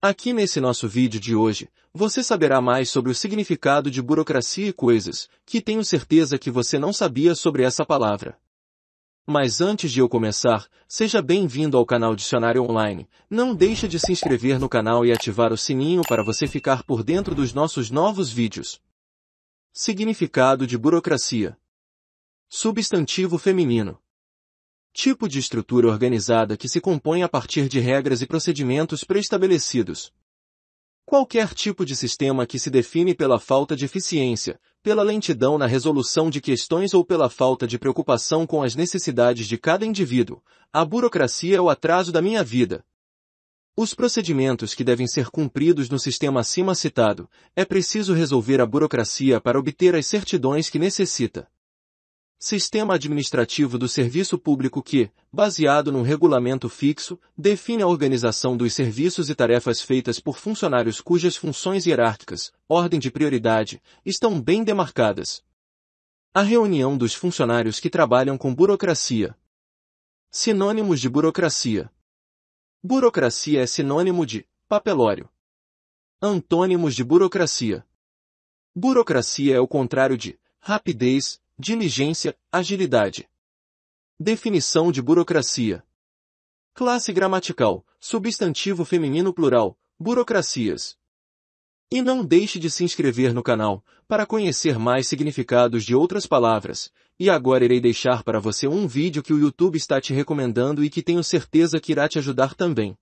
Aqui nesse nosso vídeo de hoje, você saberá mais sobre o significado de burocracia e coisas, que tenho certeza que você não sabia sobre essa palavra. Mas antes de eu começar, seja bem-vindo ao canal Dicionário Online. Não deixe de se inscrever no canal e ativar o sininho para você ficar por dentro dos nossos novos vídeos. Significado de burocracia. Substantivo feminino tipo de estrutura organizada que se compõe a partir de regras e procedimentos pré-estabelecidos. Qualquer tipo de sistema que se define pela falta de eficiência, pela lentidão na resolução de questões ou pela falta de preocupação com as necessidades de cada indivíduo, a burocracia é o atraso da minha vida. Os procedimentos que devem ser cumpridos no sistema acima citado, é preciso resolver a burocracia para obter as certidões que necessita. Sistema administrativo do serviço público que, baseado num regulamento fixo, define a organização dos serviços e tarefas feitas por funcionários cujas funções hierárquicas, ordem de prioridade, estão bem demarcadas. A reunião dos funcionários que trabalham com burocracia. Sinônimos de burocracia. Burocracia é sinônimo de papelório. Antônimos de burocracia. Burocracia é o contrário de rapidez, diligência, agilidade. Definição de burocracia. Classe gramatical, substantivo feminino plural, burocracias. E não deixe de se inscrever no canal, para conhecer mais significados de outras palavras, e agora irei deixar para você um vídeo que o YouTube está te recomendando e que tenho certeza que irá te ajudar também.